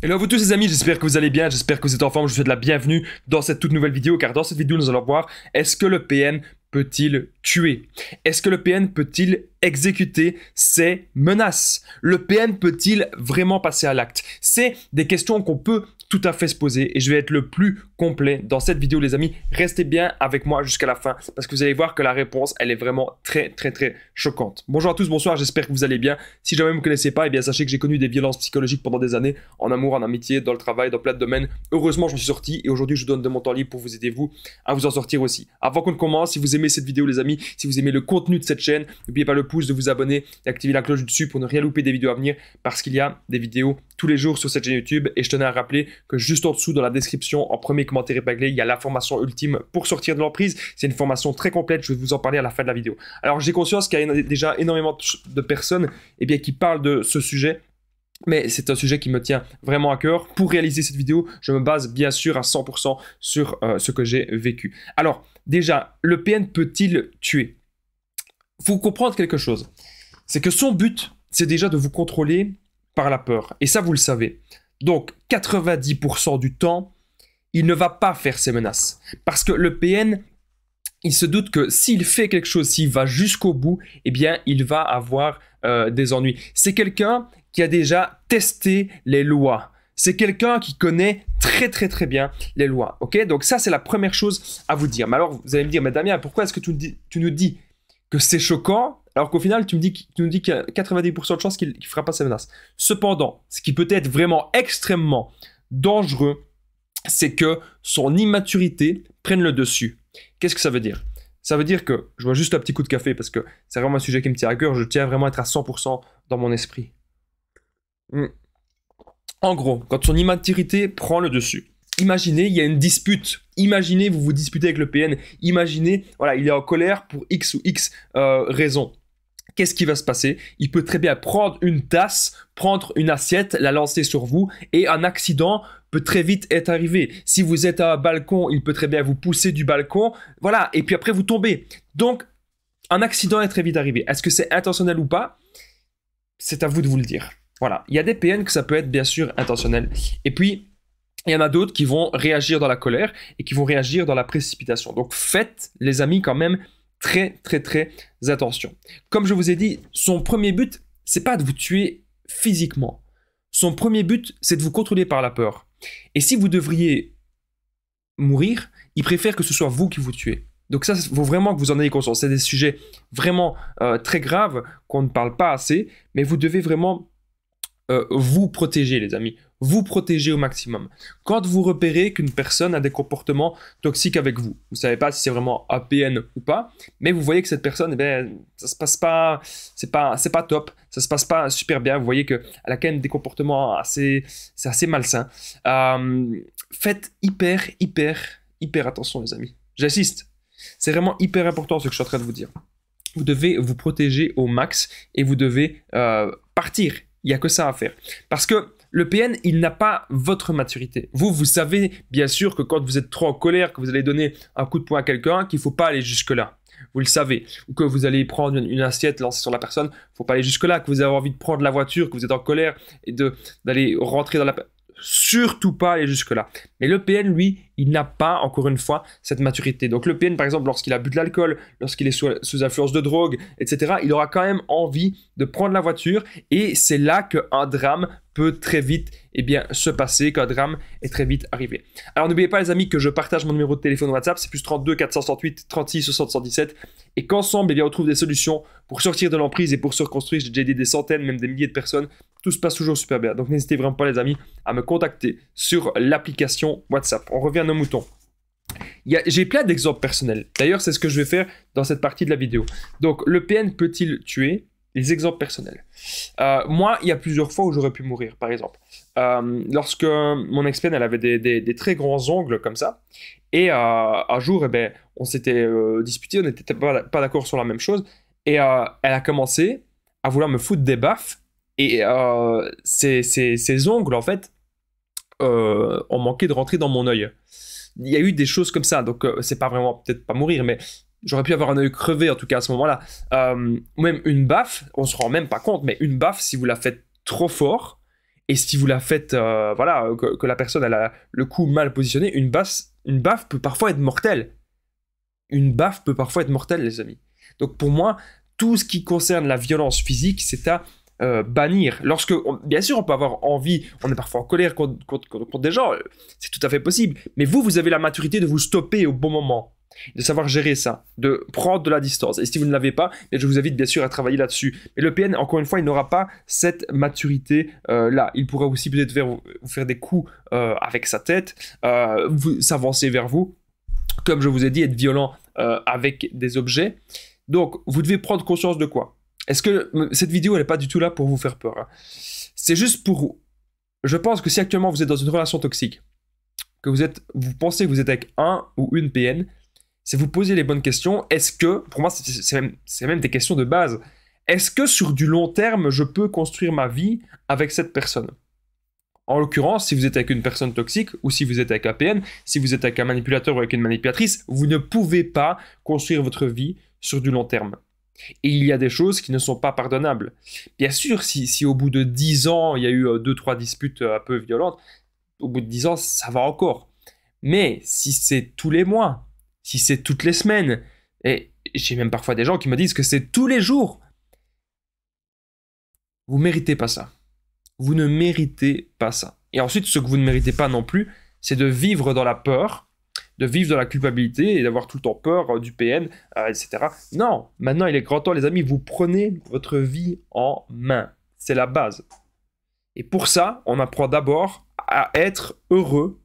Hello à vous tous les amis, j'espère que vous allez bien, j'espère que vous êtes en forme, je vous souhaite la bienvenue dans cette toute nouvelle vidéo car dans cette vidéo nous allons voir est-ce que le PN peut-il tuer Est-ce que le PN peut-il exécuter ses menaces Le PN peut-il vraiment passer à l'acte C'est des questions qu'on peut tout à fait se poser et je vais être le plus complet dans cette vidéo les amis. Restez bien avec moi jusqu'à la fin parce que vous allez voir que la réponse elle est vraiment très très très choquante. Bonjour à tous, bonsoir, j'espère que vous allez bien. Si jamais vous ne me connaissez pas, et eh bien sachez que j'ai connu des violences psychologiques pendant des années, en amour, en amitié, dans le travail, dans plein de domaines. Heureusement, je suis sorti et aujourd'hui je vous donne de mon temps libre pour vous aider vous à vous en sortir aussi. Avant qu'on ne commence, si vous aimez cette vidéo les amis, si vous aimez le contenu de cette chaîne, n'oubliez pas le pouce, de vous abonner, d'activer la cloche dessus pour ne rien louper des vidéos à venir parce qu'il y a des vidéos tous les jours sur cette chaîne YouTube. Et je tenais à rappeler que juste en dessous, dans la description, en premier commentaire épinglé, il y a la formation ultime pour sortir de l'emprise. C'est une formation très complète, je vais vous en parler à la fin de la vidéo. Alors j'ai conscience qu'il y a déjà énormément de personnes eh bien, qui parlent de ce sujet. Mais c'est un sujet qui me tient vraiment à cœur. Pour réaliser cette vidéo, je me base bien sûr à 100% sur euh, ce que j'ai vécu. Alors, déjà, le PN peut-il tuer Faut comprendre quelque chose. C'est que son but, c'est déjà de vous contrôler la peur. Et ça, vous le savez. Donc, 90% du temps, il ne va pas faire ses menaces. Parce que le PN, il se doute que s'il fait quelque chose, s'il va jusqu'au bout, eh bien, il va avoir euh, des ennuis. C'est quelqu'un qui a déjà testé les lois. C'est quelqu'un qui connaît très très très bien les lois. Ok, donc ça c'est la première chose à vous dire. Mais alors vous allez me dire, mais Damien, pourquoi est-ce que tu, tu nous dis que c'est choquant alors qu'au final, tu, me dis, nous dis qu'il y a 90% de chances qu'il ne fera pas sa menace. Cependant, ce qui peut être vraiment extrêmement dangereux, c'est que son immaturité prenne le dessus. Qu'est-ce que ça veut dire Ça veut dire que, je vois juste un petit coup de café parce que c'est vraiment un sujet qui me tient à cœur, je tiens vraiment à être à 100% dans mon esprit. Hmm. En gros, quand son immaturité prend le dessus, imaginez, il y a une dispute. Imaginez, vous vous disputez avec le PN. Imaginez, voilà, il est en colère pour X ou X raisons. Euh, raison qu'est-ce qui va se passer Il peut très bien prendre une tasse, prendre une assiette, la lancer sur vous et un accident peut très vite être arrivé. Si vous êtes à un balcon, il peut très bien vous pousser du balcon, voilà, et puis après vous tombez. Donc, un accident est très vite arrivé. Est-ce que c'est intentionnel ou pas C'est à vous de vous le dire. Voilà, il y a des PN que ça peut être bien sûr intentionnel. Et puis, il y en a d'autres qui vont réagir dans la colère et qui vont réagir dans la précipitation. Donc faites, les amis, quand même très très très attention. Comme je vous ai dit, son premier but, c'est pas de vous tuer physiquement. Son premier but, c'est de vous contrôler par la peur. Et si vous devriez mourir, il préfère que ce soit vous qui vous tuez. Donc ça, il vraiment que vous en ayez conscience. C'est des sujets vraiment euh, très graves qu'on ne parle pas assez, mais vous devez vraiment euh, vous protéger, les amis. Vous protéger au maximum. Quand vous repérez qu'une personne a des comportements toxiques avec vous, vous ne savez pas si c'est vraiment APN ou pas, mais vous voyez que cette personne, eh bien, ça se passe pas, c'est pas, c'est pas top, ça se passe pas super bien. Vous voyez qu'elle a quand même des comportements assez, c'est assez malsain. Euh, faites hyper, hyper, hyper attention, les amis. J'insiste C'est vraiment hyper important ce que je suis en train de vous dire. Vous devez vous protéger au max et vous devez euh, partir il n'y a que ça à faire. Parce que le PN, il n'a pas votre maturité. Vous, vous savez bien sûr que quand vous êtes trop en colère, que vous allez donner un coup de poing à quelqu'un, qu'il ne faut pas aller jusque-là. Vous le savez. Ou que vous allez prendre une, assiette lancée sur la personne, il ne faut pas aller jusque-là. Que vous avez envie de prendre la voiture, que vous êtes en colère et d'aller rentrer dans la surtout pas aller jusque-là. Mais le PN, lui, il n'a pas, encore une fois, cette maturité. Donc le PN, par exemple, lorsqu'il a bu de l'alcool, lorsqu'il est sous, influence de drogue, etc., il aura quand même envie de prendre la voiture. Et c'est là qu'un drame peut très vite eh bien, se passer, qu'un drame est très vite arrivé. Alors n'oubliez pas, les amis, que je partage mon numéro de téléphone WhatsApp, c'est plus 32 468 36 77, Et qu'ensemble, eh on trouve des solutions pour sortir de l'emprise et pour se reconstruire. J'ai déjà aidé des centaines, même des milliers de personnes tout se passe toujours super bien. Donc n'hésitez vraiment pas les amis à me contacter sur l'application WhatsApp. On revient à nos moutons. J'ai plein d'exemples personnels. D'ailleurs, c'est ce que je vais faire dans cette partie de la vidéo. Donc, le PN peut-il tuer Les exemples personnels. Euh, moi, il y a plusieurs fois où j'aurais pu mourir, par exemple. Euh, lorsque mon ex-PN, elle avait des, très grands ongles comme ça. Et euh, un jour, eh ben, on s'était disputé, on n'était pas, pas d'accord sur la même chose. Et elle a commencé à vouloir me foutre des baffes et euh, ces, ongles, en fait, euh, ont manqué de rentrer dans mon œil. Il y a eu des choses comme ça, donc euh, c'est pas vraiment peut-être pas mourir, mais j'aurais pu avoir un œil crevé en tout cas à ce moment-là. ou même une baffe, on se rend même pas compte, mais une baffe, si vous la faites trop fort, et si vous la faites, voilà, que, la personne elle a le coup mal positionné, une baffe, une baffe peut parfois être mortelle. Une baffe peut parfois être mortelle, les amis. Donc pour moi, tout ce qui concerne la violence physique, c'est à euh, bannir. Lorsque, bien sûr, on peut avoir envie, on est parfois en colère contre, des gens, euh, c'est tout à fait possible. Mais vous, vous avez la maturité de vous stopper au bon moment, de savoir gérer ça, de prendre de la distance. Et si vous ne l'avez pas, eh je vous invite bien sûr à travailler là-dessus. Mais le PN, encore une fois, il n'aura pas cette maturité euh, là. Il pourra aussi peut-être faire, vous faire des coups avec sa tête, s'avancer vers vous, comme je vous ai dit, être violent avec des objets. Donc, vous devez prendre conscience de quoi est-ce que cette vidéo, n'est pas du tout là pour vous faire peur hein C'est juste pour... Je pense que si actuellement vous êtes dans une relation toxique, que vous, êtes, vous pensez que vous êtes avec un ou une PN, c'est vous poser les bonnes questions. Est-ce que, pour moi, c'est même, même des questions de base. Est-ce que sur du long terme, je peux construire ma vie avec cette personne en l'occurrence, si vous êtes avec une personne toxique ou si vous êtes avec un PN, si vous êtes avec un manipulateur ou avec une manipulatrice, vous ne pouvez pas construire votre vie sur du long terme. Et il y a des choses qui ne sont pas pardonnables. Bien sûr, si, si au bout de dix ans, il y a eu euh, deux, trois disputes euh, un peu violentes, au bout de dix ans, ça va encore. Mais si c'est tous les mois, si c'est toutes les semaines, et j'ai même parfois des gens qui me disent que c'est tous les jours, vous méritez pas ça. Vous ne méritez pas ça. Et ensuite, ce que vous ne méritez pas non plus, c'est de vivre dans la peur de vivre dans la culpabilité et d'avoir tout le temps peur euh, du PN, etc. Euh, non, maintenant il est grand temps, les amis, vous prenez votre vie en main. C'est la base. Et pour ça, on apprend d'abord à être heureux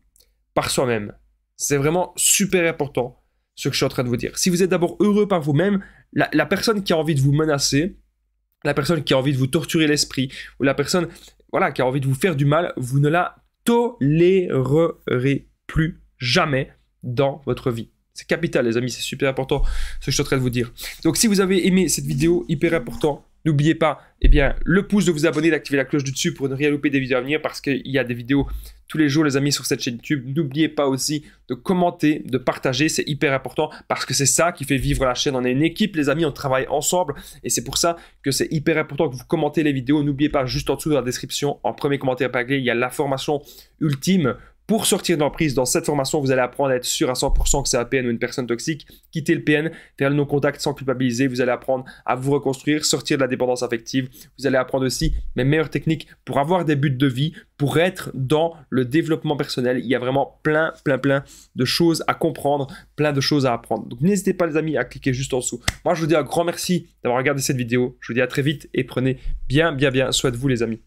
par soi-même. C'est vraiment super important ce que je suis en train de vous dire. Si vous êtes d'abord heureux par vous-même, la, personne qui a envie de vous menacer, la personne qui a envie de vous torturer l'esprit, ou la personne voilà, qui a envie de vous faire du mal, vous ne la tolérerez plus jamais dans votre vie. C'est capital, les amis, c'est super important ce que je suis en train de vous dire. Donc, si vous avez aimé cette vidéo, hyper important, n'oubliez pas eh bien, le pouce, de vous abonner, d'activer la cloche du dessus pour ne rien louper des vidéos à venir parce qu'il y a des vidéos tous les jours, les amis, sur cette chaîne YouTube. N'oubliez pas aussi de commenter, de partager, c'est hyper important parce que c'est ça qui fait vivre la chaîne. On est une équipe, les amis, on travaille ensemble et c'est pour ça que c'est hyper important que vous commentez les vidéos. N'oubliez pas, juste en dessous de la description, en premier commentaire il y a la formation ultime pour sortir d'emprise dans cette formation, vous allez apprendre à être sûr à 100% que c'est un PN ou une personne toxique, quitter le PN, faire nos contacts sans culpabiliser, vous allez apprendre à vous reconstruire, sortir de la dépendance affective, vous allez apprendre aussi mes meilleures techniques pour avoir des buts de vie, pour être dans le développement personnel. Il y a vraiment plein, plein, plein de choses à comprendre, plein de choses à apprendre. Donc n'hésitez pas les amis à cliquer juste en dessous. Moi je vous dis un grand merci d'avoir regardé cette vidéo, je vous dis à très vite et prenez bien, bien, bien soin de vous les amis.